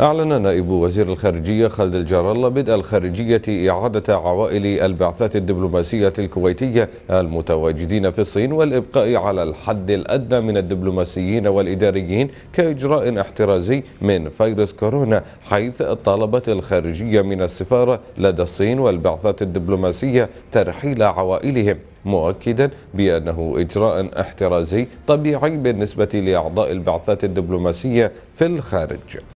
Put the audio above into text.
أعلن نائب وزير الخارجية خالد الجار الله بدء الخارجية إعادة عوائل البعثات الدبلوماسية الكويتية المتواجدين في الصين والإبقاء على الحد الأدنى من الدبلوماسيين والإداريين كإجراء احترازي من فيروس كورونا حيث طالبت الخارجية من السفارة لدى الصين والبعثات الدبلوماسية ترحيل عوائلهم مؤكدا بأنه إجراء احترازي طبيعي بالنسبة لأعضاء البعثات الدبلوماسية في الخارج